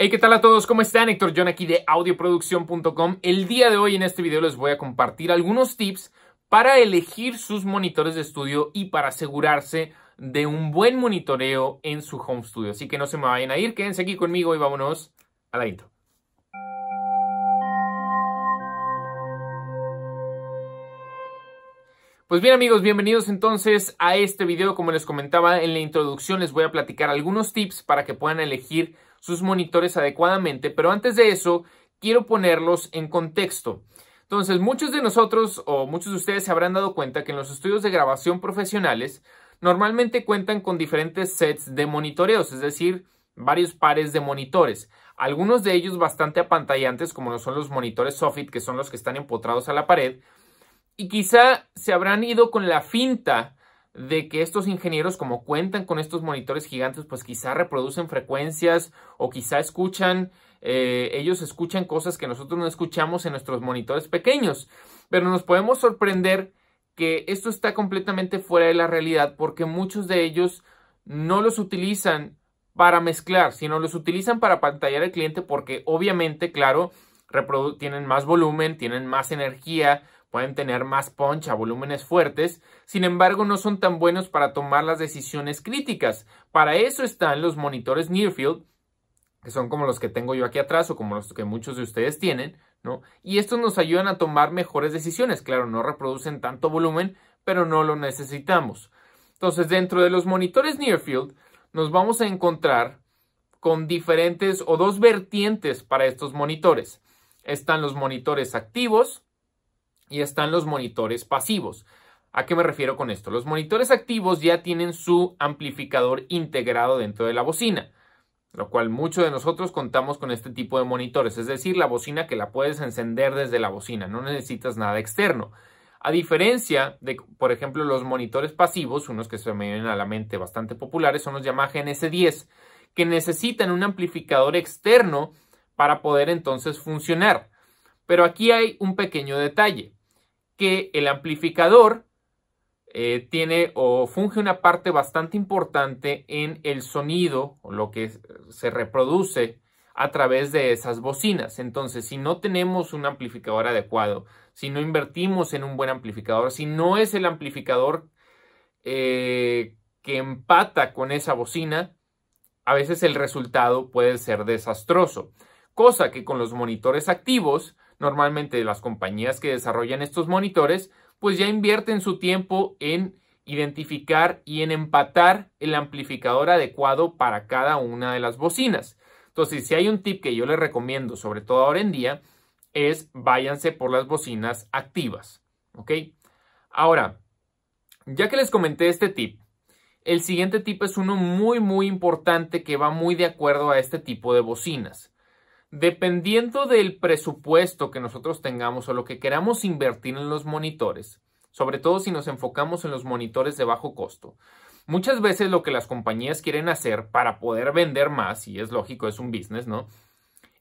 Hey, ¿qué tal a todos? ¿Cómo están? Héctor John aquí de audioproducción.com. El día de hoy en este video les voy a compartir algunos tips para elegir sus monitores de estudio y para asegurarse de un buen monitoreo en su home studio. Así que no se me vayan a ir, quédense aquí conmigo y vámonos a la intro. Pues bien amigos, bienvenidos entonces a este video. Como les comentaba en la introducción, les voy a platicar algunos tips para que puedan elegir sus monitores adecuadamente, pero antes de eso quiero ponerlos en contexto. Entonces, muchos de nosotros o muchos de ustedes se habrán dado cuenta que en los estudios de grabación profesionales normalmente cuentan con diferentes sets de monitoreos, es decir, varios pares de monitores. Algunos de ellos bastante apantallantes, como son los monitores Sofit, que son los que están empotrados a la pared. Y quizá se habrán ido con la finta de que estos ingenieros, como cuentan con estos monitores gigantes, pues quizá reproducen frecuencias o quizá escuchan, eh, ellos escuchan cosas que nosotros no escuchamos en nuestros monitores pequeños. Pero nos podemos sorprender que esto está completamente fuera de la realidad porque muchos de ellos no los utilizan para mezclar, sino los utilizan para pantallar al cliente porque obviamente, claro, tienen más volumen, tienen más energía, Pueden tener más punch a volúmenes fuertes, sin embargo no son tan buenos para tomar las decisiones críticas. Para eso están los monitores Nearfield, que son como los que tengo yo aquí atrás o como los que muchos de ustedes tienen, ¿no? Y estos nos ayudan a tomar mejores decisiones. Claro, no reproducen tanto volumen, pero no lo necesitamos. Entonces, dentro de los monitores Nearfield, nos vamos a encontrar con diferentes o dos vertientes para estos monitores. Están los monitores activos, y están los monitores pasivos. ¿A qué me refiero con esto? Los monitores activos ya tienen su amplificador integrado dentro de la bocina, lo cual muchos de nosotros contamos con este tipo de monitores, es decir, la bocina que la puedes encender desde la bocina, no necesitas nada externo. A diferencia de, por ejemplo, los monitores pasivos, unos que se me vienen a la mente bastante populares, son los Yamaha NS10, que necesitan un amplificador externo para poder entonces funcionar. Pero aquí hay un pequeño detalle que el amplificador eh, tiene o funge una parte bastante importante en el sonido, o lo que se reproduce a través de esas bocinas. Entonces, si no tenemos un amplificador adecuado, si no invertimos en un buen amplificador, si no es el amplificador eh, que empata con esa bocina, a veces el resultado puede ser desastroso. Cosa que con los monitores activos, Normalmente las compañías que desarrollan estos monitores pues ya invierten su tiempo en identificar y en empatar el amplificador adecuado para cada una de las bocinas. Entonces, si hay un tip que yo les recomiendo, sobre todo ahora en día, es váyanse por las bocinas activas. ¿Ok? Ahora, ya que les comenté este tip, el siguiente tip es uno muy, muy importante que va muy de acuerdo a este tipo de bocinas. Dependiendo del presupuesto que nosotros tengamos o lo que queramos invertir en los monitores, sobre todo si nos enfocamos en los monitores de bajo costo, muchas veces lo que las compañías quieren hacer para poder vender más, y es lógico, es un business, ¿no?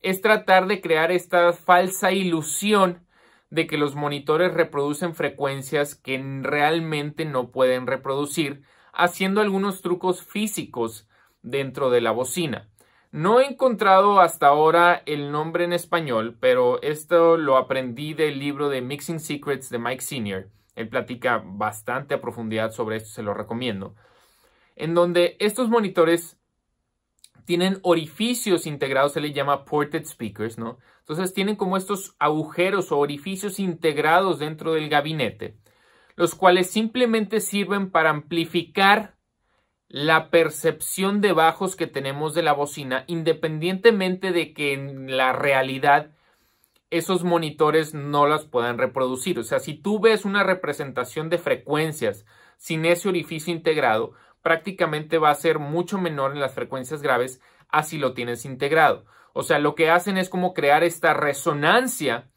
Es tratar de crear esta falsa ilusión de que los monitores reproducen frecuencias que realmente no pueden reproducir, haciendo algunos trucos físicos dentro de la bocina. No he encontrado hasta ahora el nombre en español, pero esto lo aprendí del libro de Mixing Secrets de Mike Senior. Él platica bastante a profundidad sobre esto, se lo recomiendo. En donde estos monitores tienen orificios integrados, se le llama ported speakers, ¿no? Entonces tienen como estos agujeros o orificios integrados dentro del gabinete, los cuales simplemente sirven para amplificar la percepción de bajos que tenemos de la bocina, independientemente de que en la realidad esos monitores no las puedan reproducir. O sea, si tú ves una representación de frecuencias sin ese orificio integrado, prácticamente va a ser mucho menor en las frecuencias graves a si lo tienes integrado. O sea, lo que hacen es como crear esta resonancia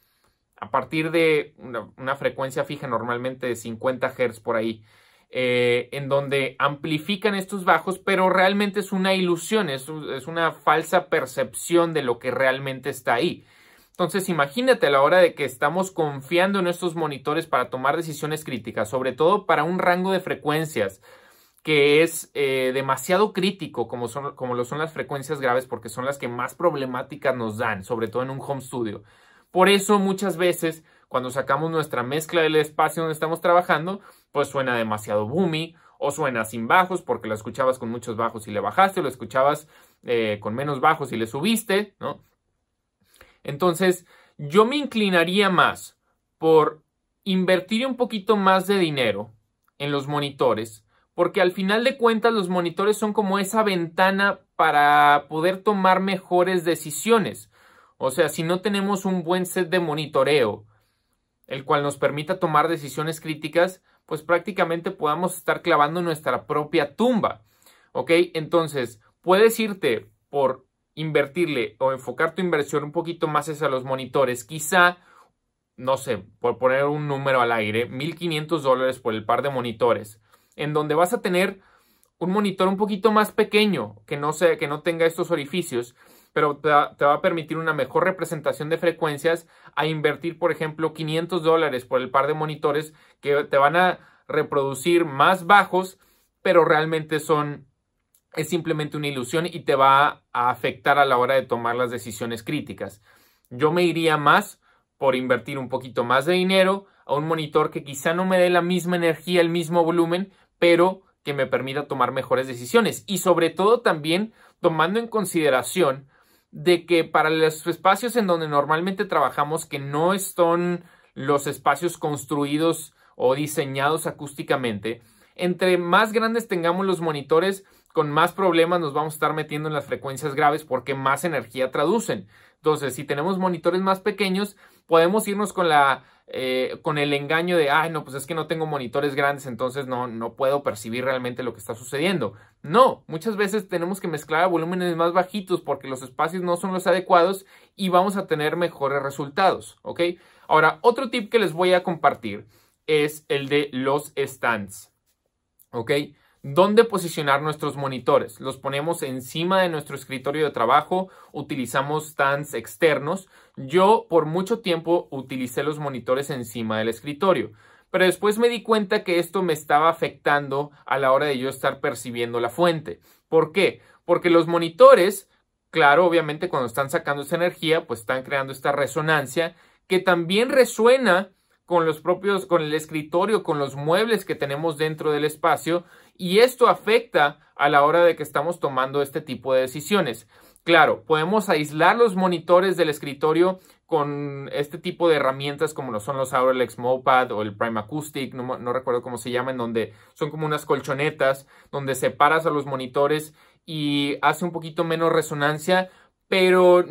a partir de una, una frecuencia fija normalmente de 50 Hz por ahí. Eh, en donde amplifican estos bajos, pero realmente es una ilusión, es, una falsa percepción de lo que realmente está ahí. Entonces imagínate a la hora de que estamos confiando en estos monitores para tomar decisiones críticas, sobre todo para un rango de frecuencias que es eh, demasiado crítico como, son, como lo son las frecuencias graves porque son las que más problemáticas nos dan, sobre todo en un home studio. Por eso muchas veces cuando sacamos nuestra mezcla del espacio donde estamos trabajando, pues suena demasiado boomy o suena sin bajos porque la escuchabas con muchos bajos y le bajaste, o lo escuchabas eh, con menos bajos y le subiste, ¿no? Entonces, yo me inclinaría más por invertir un poquito más de dinero en los monitores, porque al final de cuentas los monitores son como esa ventana para poder tomar mejores decisiones. O sea, si no tenemos un buen set de monitoreo, el cual nos permita tomar decisiones críticas, pues prácticamente podamos estar clavando nuestra propia tumba. ¿Ok? Entonces, puedes irte por invertirle o enfocar tu inversión un poquito más hacia los monitores, quizá, no sé, por poner un número al aire, 1.500 dólares por el par de monitores, en donde vas a tener un monitor un poquito más pequeño, que no, sea, que no tenga estos orificios, pero te va a permitir una mejor representación de frecuencias a invertir, por ejemplo, 500 dólares por el par de monitores que te van a reproducir más bajos, pero realmente son es simplemente una ilusión y te va a afectar a la hora de tomar las decisiones críticas. Yo me iría más por invertir un poquito más de dinero a un monitor que quizá no me dé la misma energía, el mismo volumen, pero que me permita tomar mejores decisiones y sobre todo también tomando en consideración de que para los espacios en donde normalmente trabajamos, que no son los espacios construidos o diseñados acústicamente, entre más grandes tengamos los monitores, con más problemas nos vamos a estar metiendo en las frecuencias graves porque más energía traducen. Entonces, si tenemos monitores más pequeños, podemos irnos con la eh, con el engaño de, ay, no, pues es que no tengo monitores grandes, entonces no, no puedo percibir realmente lo que está sucediendo. No, muchas veces tenemos que mezclar volúmenes más bajitos porque los espacios no son los adecuados y vamos a tener mejores resultados, ¿ok? Ahora, otro tip que les voy a compartir es el de los stands, ¿ok? dónde posicionar nuestros monitores. Los ponemos encima de nuestro escritorio de trabajo, utilizamos stands externos. Yo por mucho tiempo utilicé los monitores encima del escritorio, pero después me di cuenta que esto me estaba afectando a la hora de yo estar percibiendo la fuente. ¿Por qué? Porque los monitores, claro, obviamente cuando están sacando esa energía, pues están creando esta resonancia que también resuena con los propios, con el escritorio, con los muebles que tenemos dentro del espacio y esto afecta a la hora de que estamos tomando este tipo de decisiones. Claro, podemos aislar los monitores del escritorio con este tipo de herramientas como lo son los Aurelex Mopad o el Prime Acoustic, no, recuerdo cómo se llaman, donde son como unas colchonetas, donde separas a los monitores y hace un poquito menos resonancia, pero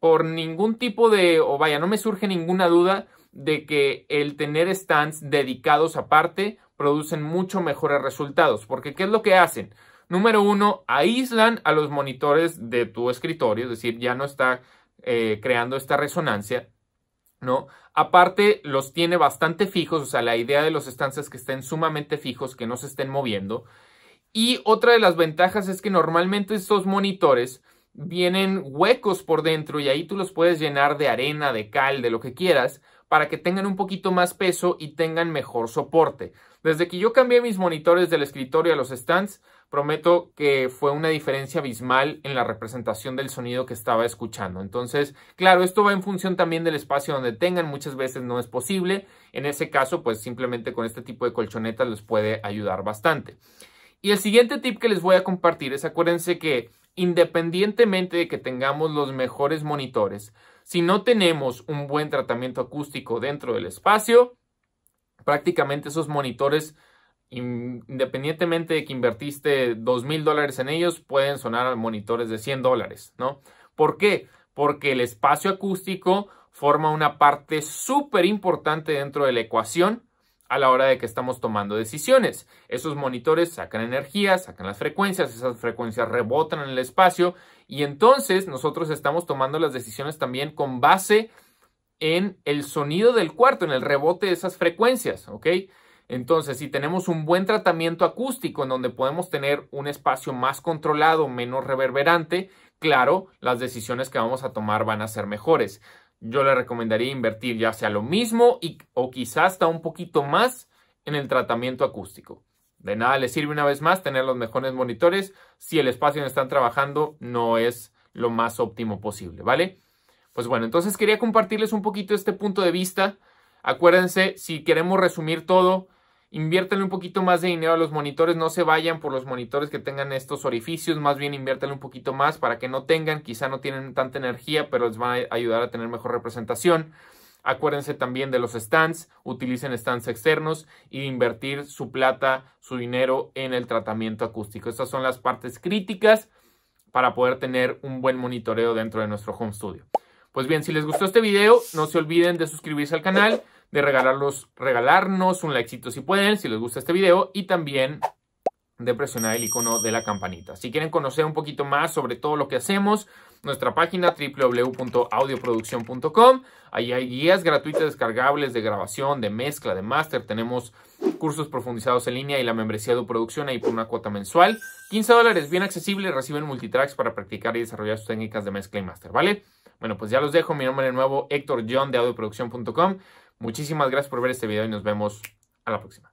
por ningún tipo de, o vaya, no me surge ninguna duda de que el tener stands dedicados aparte producen mucho mejores resultados. Porque ¿qué es lo que hacen? Número uno, aíslan a los monitores de tu escritorio, es decir, ya no está eh, creando esta resonancia, ¿no? Aparte, los tiene bastante fijos, o sea, la idea de los estancias que estén sumamente fijos, que no se estén moviendo. Y otra de las ventajas es que normalmente estos monitores vienen huecos por dentro y ahí tú los puedes llenar de arena, de cal, de lo que quieras, para que tengan un poquito más peso y tengan mejor soporte. Desde que yo cambié mis monitores del escritorio a los stands, prometo que fue una diferencia abismal en la representación del sonido que estaba escuchando. Entonces, claro, esto va en función también del espacio donde tengan, muchas veces no es posible. En ese caso, pues simplemente con este tipo de colchonetas les puede ayudar bastante. Y el siguiente tip que les voy a compartir es acuérdense que independientemente de que tengamos los mejores monitores, si no tenemos un buen tratamiento acústico dentro del espacio, prácticamente esos monitores, independientemente de que invertiste dos mil dólares en ellos, pueden sonar monitores de 100 dólares, ¿no? ¿Por qué? Porque el espacio acústico forma una parte súper importante dentro de la ecuación a la hora de que estamos tomando decisiones. Esos monitores sacan energía, sacan las frecuencias, esas frecuencias rebotan en el espacio y entonces nosotros estamos tomando las decisiones también con base en el sonido del cuarto, en el rebote de esas frecuencias, ¿ok? Entonces, si tenemos un buen tratamiento acústico en donde podemos tener un espacio más controlado, menos reverberante, claro, las decisiones que vamos a tomar van a ser mejores yo le recomendaría invertir ya sea lo mismo y, o quizás hasta un poquito más en el tratamiento acústico. De nada le sirve una vez más tener los mejores monitores si el espacio en el que están trabajando no es lo más óptimo posible, ¿vale? Pues bueno, entonces quería compartirles un poquito este punto de vista. Acuérdense, si queremos resumir todo, Inviértanle un poquito más de dinero a los monitores, no se vayan por los monitores que tengan estos orificios, más bien inviertan un poquito más para que no tengan, quizá no tienen tanta energía, pero les va a ayudar a tener mejor representación. Acuérdense también de los stands, utilicen stands externos y invertir su plata, su dinero en el tratamiento acústico. Estas son las partes críticas para poder tener un buen monitoreo dentro de nuestro home studio. Pues bien, si les gustó este video, no se olviden de suscribirse al canal de regalarlos, regalarnos un like si pueden, si les gusta este video y también de presionar el icono de la campanita. Si quieren conocer un poquito más sobre todo lo que hacemos, nuestra página www.audioproducción.com. Ahí hay guías gratuitas descargables de grabación, de mezcla, de máster. Tenemos cursos profundizados en línea y la membresía de producción ahí por una cuota mensual. 15 dólares, bien accesible. Reciben multitracks para practicar y desarrollar sus técnicas de mezcla y máster, ¿vale? Bueno, pues ya los dejo. Mi nombre de nuevo, Héctor John de audioproducción.com. Muchísimas gracias por ver este video y nos vemos a la próxima.